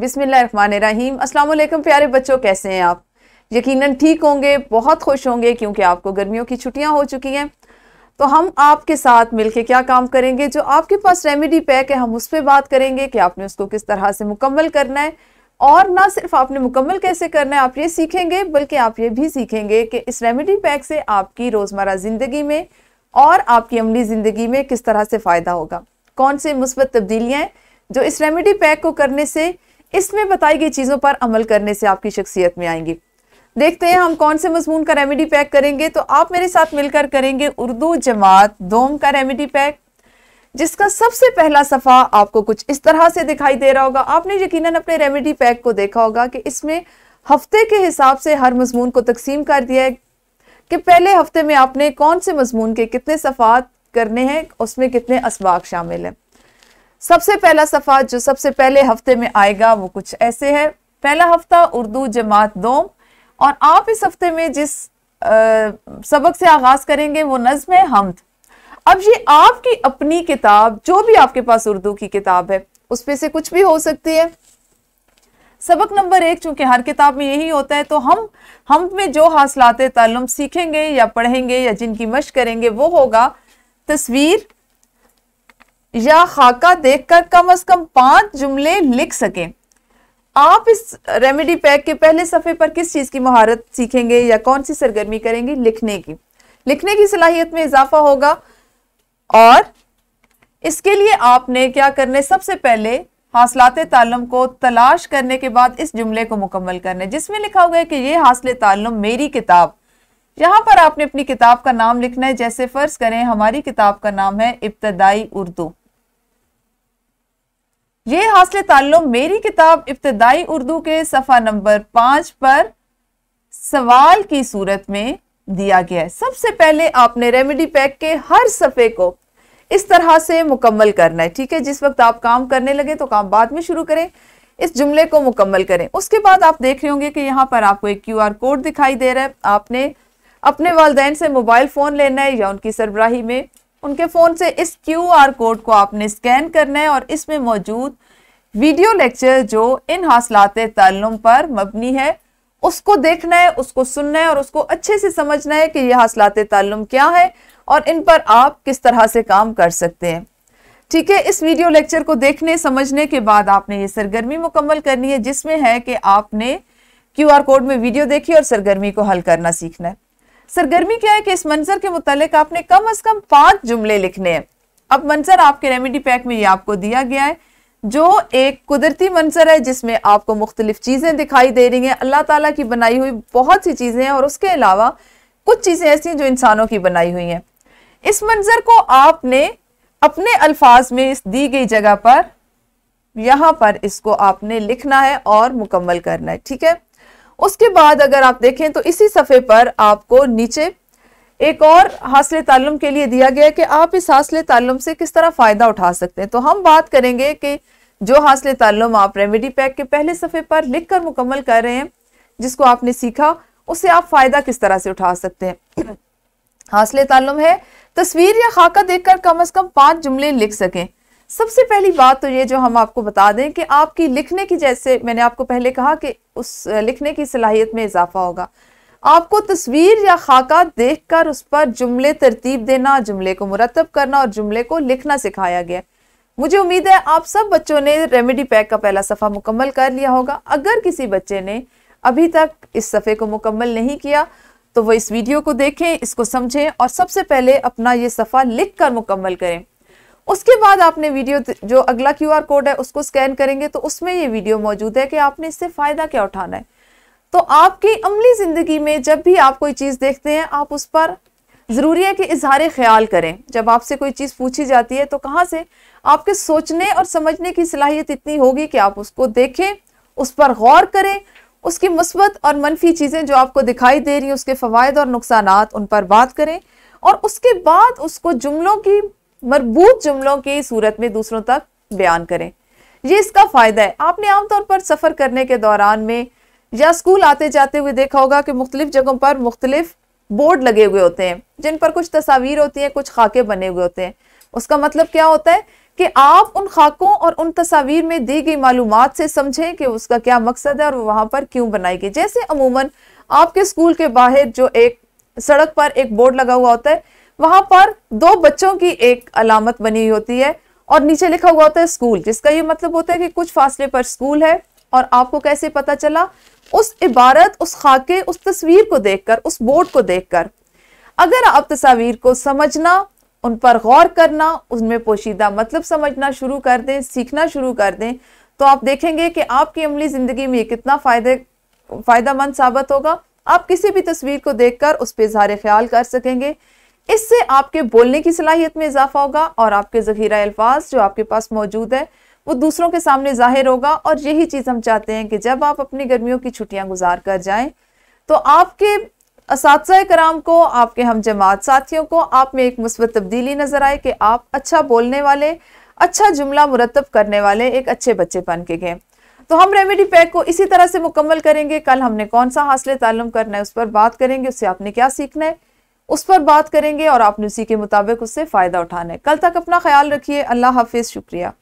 बिसमीम अस्सलाम प्यारे बच्चों कैसे हैं आप यकीनन ठीक होंगे बहुत खुश होंगे क्योंकि आपको गर्मियों की छुट्टियां हो चुकी हैं तो हम आपके साथ मिलके क्या काम करेंगे जो आपके पास रेमेडी पैक है हम उस पर बात करेंगे कि आपने उसको किस तरह से मुकम्मल करना है और ना सिर्फ आपने मुकम्मल कैसे करना है आप ये सीखेंगे बल्कि आप ये भी सीखेंगे कि इस रेमेडी पैक से आपकी रोज़मर्रा ज़िंदगी में और आपकी अमली ज़िंदगी में किस तरह से फ़ायदा होगा कौन से मुस्बत तब्दीलियाँ जो इस रेमेडी पैक को करने से इसमें बताई गई चीज़ों पर अमल करने से आपकी शख्सियत में आएंगी देखते हैं हम कौन से मजमून का रेमेडी पैक करेंगे तो आप मेरे साथ मिलकर करेंगे उर्दू जमात दोम का रेमेडी पैक जिसका सबसे पहला सफ़ा आपको कुछ इस तरह से दिखाई दे रहा होगा आपने यकीनन अपने रेमेडी पैक को देखा होगा कि इसमें हफ्ते के हिसाब से हर मजमून को तकसीम कर दिया है कि पहले हफ्ते में आपने कौन से मजमून के कितने सफ़ात करने हैं उसमें कितने इसबाक शामिल हैं सबसे पहला सफ़ा जो सबसे पहले हफ्ते में आएगा वो कुछ ऐसे है पहला हफ्ता उर्दू जमात दोम और आप इस हफ्ते में जिस आ, सबक से आगाज़ करेंगे वो नज्म है हमद अब ये आपकी अपनी किताब जो भी आपके पास उर्दू की किताब है उसमें से कुछ भी हो सकती है सबक नंबर एक चूंकि हर किताब में यही होता है तो हम हम में जो हासिलते तलम सीखेंगे या पढ़ेंगे या जिनकी मश करेंगे वो होगा तस्वीर या खाका देखकर कम अज कम पांच जुमले लिख सकें आप इस रेमेडी पैक के पहले सफ़े पर किस चीज़ की महारत सीखेंगे या कौन सी सरगर्मी करेंगे लिखने की लिखने की सलाहियत में इजाफा होगा और इसके लिए आपने क्या करने सबसे पहले हासिलते तालम को तलाश करने के बाद इस जुमले को मुकम्मल करने जिसमें लिखा हुआ है कि ये हासिल तालम मेरी किताब यहाँ पर आपने अपनी किताब का नाम लिखना है जैसे फ़र्ज़ करें हमारी किताब का नाम है इब्तदाई उर्दू ये हासिल ताल्लुम मेरी किताब इब्तदाई उर्दू के सफ़ा नंबर पांच पर सवाल की सूरत में दिया गया है सबसे पहले आपने रेमेडी पैक के हर सफ़े को इस तरह से मुकम्मल करना है ठीक है जिस वक्त आप काम करने लगे तो काम बाद में शुरू करें इस जुमले को मुकम्मल करें उसके बाद आप देख रहे होंगे कि यहाँ पर आपको एक क्यू आर कोड दिखाई दे रहा है आपने अपने वालदेन से मोबाइल फ़ोन लेना है या उनकी सरबराही में उनके फ़ोन से इस आर कोड को आपने स्कैन करना है और इसमें मौजूद वीडियो लेक्चर जो इन हासिलात तलम पर मबनी है उसको देखना है उसको सुनना है और उसको अच्छे से समझना है कि यह हासिलात तलम क्या है और इन पर आप किस तरह से काम कर सकते हैं ठीक है इस वीडियो लेक्चर को देखने समझने के बाद आपने ये सरगर्मी मुकम्मल करनी है जिसमें है कि आपने क्यू कोड में वीडियो देखी और सरगर्मी को हल करना सीखना है सरगर्मी क्या है कि इस मंजर के मुतालिक आपने कम अज कम पांच जुमले लिखने हैं अब मंजर आपके रेमेडी पैक में ये आपको दिया गया है जो एक कुदरती मंजर है जिसमें आपको मुख्तलिफ चीज़ें दिखाई दे रही हैं अल्लाह ताला की बनाई हुई बहुत सी चीज़ें हैं और उसके अलावा कुछ चीज़ें ऐसी हैं जो इंसानों की बनाई हुई हैं इस मंजर को आपने अपने अल्फाज में इस दी गई जगह पर यहाँ पर इसको आपने लिखना है और मुकम्मल करना है ठीक है उसके बाद अगर आप देखें तो इसी सफ़े पर आपको नीचे एक और हासिल तालम के लिए दिया गया कि आप इस हासिल तालम से किस तरह फ़ायदा उठा सकते हैं तो हम बात करेंगे कि जो हासिल तालम आप रेमेडी पैक के पहले सफ़े पर लिख कर मुकम्मल कर रहे हैं जिसको आपने सीखा उससे आप फ़ायदा किस तरह से उठा सकते हैं हासिल तालम है तस्वीर या खाका देखकर कम अज़ कम पाँच जुमले लिख सकें सबसे पहली बात तो ये जो हम आपको बता दें कि आपकी लिखने की जैसे मैंने आपको पहले कहा कि उस लिखने की सलाहियत में इजाफा होगा आपको तस्वीर या खाका देख कर उस पर जुमले तरतीब देना जुमले को मुरतब करना और जुमले को लिखना सिखाया गया मुझे उम्मीद है आप सब बच्चों ने रेमेडी पैक का पहला सफ़ा मुकम्मल कर लिया होगा अगर किसी बच्चे ने अभी तक इस सफ़े को मुकम्मल नहीं किया तो वो इस वीडियो को देखें इसको समझें और सबसे पहले अपना ये सफ़ा लिख कर मुकम्मल करें उसके बाद आपने वीडियो जो अगला क्यू आर कोड है उसको स्कैन करेंगे तो उसमें ये वीडियो मौजूद है कि आपने इससे फ़ायदा क्या उठाना है तो आपकी अमली ज़िंदगी में जब भी आप कोई चीज़ देखते हैं आप उस पर ज़रूरी है कि इजहार ख्याल करें जब आपसे कोई चीज़ पूछी जाती है तो कहाँ से आपके सोचने और समझने की सलाहियत इतनी होगी कि आप उसको देखें उस पर गौर करें उसकी मुस्बत और मनफी चीज़ें जो आपको दिखाई दे रही हैं उसके फ़वाद और नुकसान उन पर बात करें और उसके बाद उसको जुमलों की मरबूत जुमलों की सूरत में दूसरों तक बयान करें ये इसका फ़ायदा है आपने आमतौर पर सफ़र करने के दौरान में या स्कूल आते जाते हुए देखा होगा कि मुख्तलिफ जगहों पर मुख्तलिफ बोर्ड लगे हुए होते हैं जिन पर कुछ तस्वीर होती हैं कुछ खाके बने हुए होते हैं उसका मतलब क्या होता है कि आप उन खाकों और उन तस्वीर में दी गई मालूम से समझें कि उसका क्या मकसद है और वहां पर क्यों बनाई गई जैसे अमूमन आपके स्कूल के बाहर जो एक सड़क पर एक बोर्ड लगा हुआ होता है वहां पर दो बच्चों की एक अलामत बनी हुई होती है और नीचे लिखा हुआ होता है स्कूल जिसका ये मतलब होता है कि कुछ फासले पर स्कूल है और आपको कैसे पता चला उस इबारत उस खाके उस तस्वीर को देखकर उस बोर्ड को देखकर अगर आप तस्वीर को समझना उन पर गौर करना उनमें पोशीदा मतलब समझना शुरू कर दें सीखना शुरू कर दें तो आप देखेंगे कि आपकी अमली ज़िंदगी में कितना फ़ायदे फ़ायदा मंद साबित होगा आप किसी भी तस्वीर को देखकर उस पर इजहार ख्याल कर सकेंगे इससे आपके बोलने की सलाहियत में इजाफा होगा और आपके ज़खीरा अल्फाज जो आपके पास मौजूद है वो दूसरों के सामने ज़ाहिर होगा और यही चीज़ हम चाहते हैं कि जब आप अपनी गर्मियों की छुट्टियाँ गुजार कर जाएं तो आपके इस कराम को आपके हम जमात साथियों को आप में एक मुस्बत तब्दीली नज़र आए कि आप अच्छा बोलने वाले अच्छा जुमला मुरतब करने वाले एक अच्छे बच्चे बन के गए तो हम रेमेडी पैक को इसी तरह से मुकम्मल करेंगे कल हमने कौन सा हासिल तालम करना है उस पर बात करेंगे उससे आपने क्या सीखना है उस पर बात करेंगे और आपने उसी के मुताबिक उससे फ़ायदा उठाना है कल तक अपना ख्याल रखिए अल्लाह हाफिज़ शुक्रिया